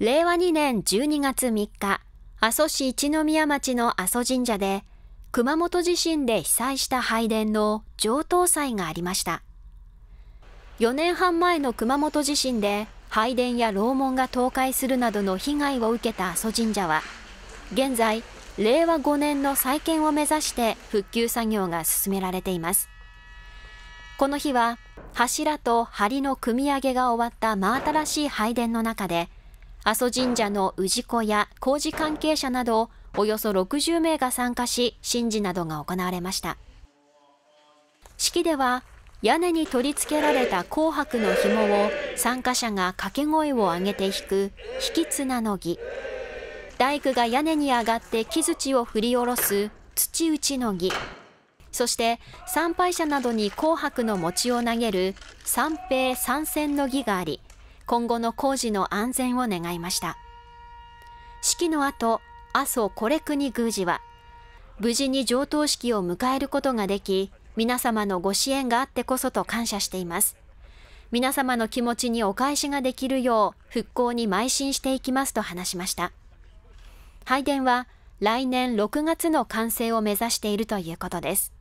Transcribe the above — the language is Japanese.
令和2年12月3日、阿蘇市一宮町の阿蘇神社で、熊本地震で被災した拝殿の上等祭がありました。4年半前の熊本地震で拝殿や楼門が倒壊するなどの被害を受けた阿蘇神社は、現在、令和5年の再建を目指して復旧作業が進められています。この日は、柱と梁の組み上げが終わった真新しい拝殿の中で、阿蘇神社の氏子や工事関係者などおよそ60名が参加し神事などが行われました式では屋根に取り付けられた紅白の紐を参加者が掛け声を上げて引く引き綱の儀大工が屋根に上がって木槌を振り下ろす土打ちの儀そして参拝者などに紅白の餅を投げる三平三線の儀があり今後の工事の安全を願いました。式の後、阿蘇コレクニ宮司は、無事に上等式を迎えることができ、皆様のご支援があってこそと感謝しています。皆様の気持ちにお返しができるよう復興に邁進していきますと話しました。拝殿は来年6月の完成を目指しているということです。